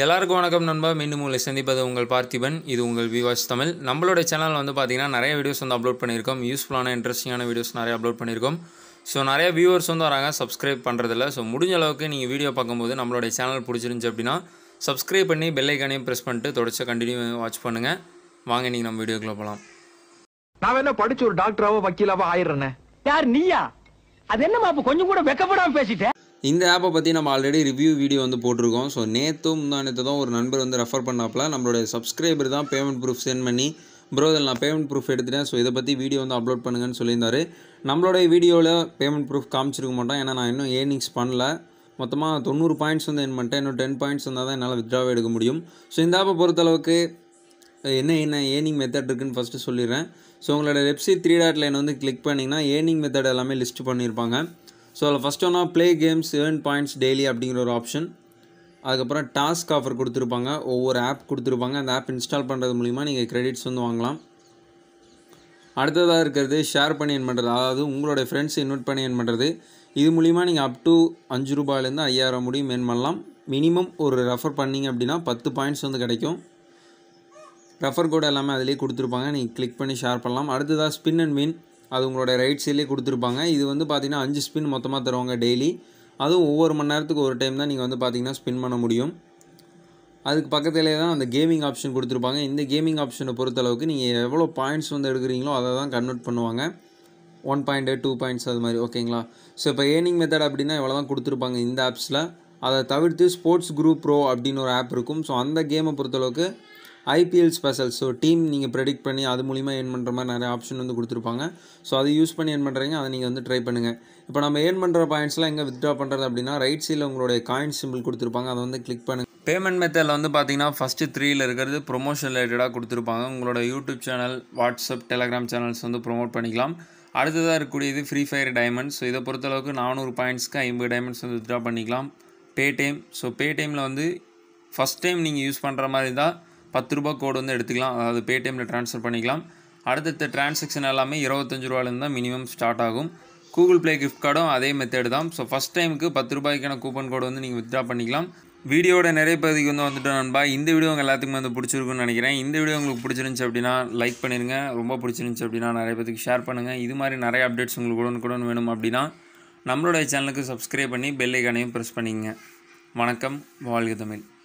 எல்லாருக்கும் வணக்கம் நண்பா மீண்டும் உங்களை சந்திப்பது உங்கள் பார்த்திபன் இது உங்கள் விவாஸ் தமிழ் நம்மளோட சேனல் வந்து பார்த்திங்கன்னா நிறைய வீடியோஸ் வந்து அப்லோட் பண்ணியிருக்கோம் யூஸ்ஃபுல்லான இன்ட்ரெஸ்டிங்கான வீடியோஸ் நிறைய அப்லோட் பண்ணியிருக்கோம் ஸோ நிறைய வியூவர்ஸ் வந்து வராங்க சப்ஸ்கிரைப் பண்ணுறதில்ல ஸோ முடிஞ்ச அளவுக்கு நீங்கள் வீடியோ பார்க்கும்போது நம்மளோட சேனல் பிடிச்சிருந்துச்சி அப்படின்னா சப்ஸ்கிரைப் பண்ணி பெல்லைக்கானையும் ப்ரெஸ் பண்ணிட்டு தொடச்சா கண்டினியூ வாட்ச் பண்ணுங்கள் வாங்க நீங்கள் நம்ம வீடியோக்குள்ளே போகலாம் நான் என்ன படிச்சு ஒரு டாக்டராவோ வக்கீலாவோ ஆயிடுறேன் யார் நீயா அது என்னமா அப்போ கொஞ்சம் கூட வெக்கப்படாமல் பேசிட்ட இந்த ஆப்பை பற்றி நம்ம ஆல்ரெடி ரிவ்யூ வீடியோ வந்து போட்டிருக்கோம் ஸோ நேற்றும் தான் நேற்று தான் ஒரு நண்பர் வந்து ரெஃபர் பண்ணாப்பில் நம்மளுடைய சப்ஸ்கிரைபர் தான் பேமெண்ட் ப்ரூஃப் சென்ட் பண்ணி ப்ரோ இதில் நான் பேமெண்ட் ப்ரூஃப் எடுத்துட்டேன் ஸோ இதை பற்றி வீடியோ வந்து அப்லோட் பண்ணுங்கன்னு சொல்லியிருந்தாரு நம்மளுடைய வீடியோவில் பேமெண்ட் ப்ரூஃப் காமிச்சிருக்க மாட்டோம் ஏன்னா நான் இன்னும் ஏர்னிங்ஸ் பண்ணல மொத்தமாக தொண்ணூறு பாயிண்ட்ஸ் வந்து என் பண்ணிட்டேன் இன்னும் டென் பாயிண்ட்ஸ் வந்தால் தான் என்னால் வித்ட்ரா எடுக்க முடியும் ஸோ இந்த ஆப்பை பொறுத்தளவுக்கு என்ன என்ன ஏர்னிங் மெத்தட் இருக்குன்னு ஃபஸ்ட்டு சொல்லிடுறேன் ஸோ உங்களோட வெப்சைட் த்ரீ டாட் லைன் வந்து கிளிக் பண்ணிங்கன்னா ஏர்னிங் மெத்தட் எல்லாமே லிஸ்ட் பண்ணியிருப்பாங்க ஸோ அதில் ஃபஸ்ட் ஒன்றா play games earn points daily அப்படிங்கிற ஒரு ஆப்ஷன் அதுக்கப்புறம் டாஸ்க் ஆஃபர் கொடுத்துருப்பாங்க ஒவ்வொரு ஆப் கொடுத்துருப்பாங்க அந்த ஆப் இன்ஸ்டால் பண்ணுறது மூலிமா நீங்கள் கிரெடிட்ஸ் வந்து வாங்கலாம் அடுத்ததாக இருக்கிறது ஷேர் பண்ணி என் பண்ணுறது அதாவது உங்களுடைய ஃப்ரெண்ட்ஸ் இன்வெட் பண்ணி என் பண்ணுறது இது மூலிமா நீங்கள் அப் டு அஞ்சு ரூபாயிலேருந்து ஐயாயிரம் முடியும் ஏன் பண்ணலாம் மினிமம் ஒரு ரெஃபர் பண்ணிங்க அப்படின்னா பத்து பாயிண்ட்ஸ் வந்து கிடைக்கும் ரெஃபர் கூட எல்லாமே அதிலே கொடுத்துருப்பாங்க நீங்கள் கிளிக் பண்ணி ஷேர் பண்ணலாம் அடுத்ததாக ஸ்பின் அண்ட் மீன் அது உங்களோட ரைட் சைட்லேயே கொடுத்துருப்பாங்க இது வந்து பார்த்தீங்கன்னா அஞ்சு ஸ்பின் மொத்தமாக தருவாங்க டெய்லி அதுவும் ஒவ்வொரு மணி நேரத்துக்கு ஒரு டைம் தான் நீங்கள் வந்து பார்த்தீங்கன்னா ஸ்பின் பண்ண முடியும் அதுக்கு பக்கத்துலேயே தான் அந்த கேமிங் ஆப்ஷன் கொடுத்துருப்பாங்க இந்த கேமிங் ஆப்ஷனை பொறுத்தளவுக்கு நீங்கள் எவ்வளோ பாயிண்ட்ஸ் வந்து எடுக்கிறீங்களோ அதை தான் கன்வெர்ட் பண்ணுவாங்க ஒன் பாயிண்ட்டு டூ பாயிண்ட்ஸ் அது மாதிரி ஓகேங்களா ஸோ இப்போ ஏர்னிங் மெத்தட் அப்படின்னா இவ்வளோ தான் கொடுத்துருப்பாங்க இந்த ஆப்ஸில் அதை தவிர்த்து ஸ்போர்ட்ஸ் குரூப் ப்ரோ அப்படின்னு ஒரு ஆப் இருக்கும் ஸோ அந்த கேமை பொறுத்தளவுக்கு ஐபிஎல் ஸ்பெஷல் ஸோ டீம் நீங்கள் ப்ரெடிக்ட் பண்ணி அது மூலிமா ஏர்ன் பண்ணுற மாதிரி நிறைய ஆப்ஷன் வந்து கொடுத்துருப்பாங்க ஸோ அதை யூஸ் பண்ணி ஏர்ன் பண்ணுறீங்க அதை நீங்கள் வந்து ட்ரை பண்ணுங்கள் இப்போ நம்ம ஏர்ன் பண்ணுற பாயிண்ட்ஸ்லாம் எங்கே வித்ட்ரா பண்ணுறது அப்படின்னா ரைட் சைடில் உங்களுடைய காயின் சிம்பிள் கொடுத்துருப்பாங்க அதை வந்து கிளிக் பண்ணுங்கள் பேமெண்ட் மெத்தடில் வந்து பார்த்தீங்கன்னா ஃபஸ்ட்டு த்ரீயில் இருக்கிறது ப்ரொமோஷன் ரிலேட்டடாக கொடுத்துருப்பாங்க உங்களோட YouTube channel WhatsApp Telegram channels வந்து ப்ரொமோட் பண்ணிக்கலாம் அடுத்ததாக இருக்கக்கூடியது ஃப்ரீ ஃபயர் டைமண்ட்ஸ் ஸோ இதை பொறுத்தளவுக்கு நானூறு பாயிண்ட்ஸ்க்கு ஐம்பது டைமண்ட்ஸ் வந்து வித்ட்ரா பண்ணிக்கலாம் பேடிஎம் ஸோ பேடிஎம்மில் வந்து ஃபஸ்ட் டைம் நீங்கள் யூஸ் பண்ணுற மாதிரி இருந்தால் பத்து ரூபா கோடு வந்து எடுத்துக்கலாம் அதாவது பேடிஎம்மில் ட்ரான்ஸ்ஃபர் பண்ணிக்கலாம் அடுத்தடுத்த டிரான்சாக்ஷன் எல்லாமே இருபத்தஞ்சு ரூபாயிலேருந்து தான் மினிமம் ஸ்டார்ட் ஆகும் கூகுள் ப்ளே கிஃப்ட் கார்டும் அதே மெத்தேடு தான் ஸோ ஃபஸ்ட் டைமுக்கு பத்து ரூபாய்க்கான கூப்பன் கோடு வந்து நீங்கள் வித்ட்ரா பண்ணிக்கலாம் வீடியோட நிறைய பகுதிக்கு வந்து வந்துட்டு நண்பா இந்த வீடியோ உங்கள் எல்லாத்துக்குமே வந்து பிடிச்சிருக்குன்னு நினைக்கிறேன் இந்த வீடியோ உங்களுக்கு பிடிச்சிருந்துச்சி அப்படின்னா லைக் பண்ணிடுங்க ரொம்ப பிடிச்சிருந்துச்சி அப்படின்னா நிறைய பேருக்கு ஷேர் பண்ணுங்கள் இது மாதிரி நிறைய அப்டேட்ஸ் உங்களுக்கு உடனுக்குடன் வேணும் அப்படின்னா நம்மளுடைய சேனலுக்கு சப்ஸ்கிரைப் பண்ணி பெல்லைக்கானையும் ப்ரெஸ் பண்ணிங்க வணக்கம் வாழ்க தமிழ்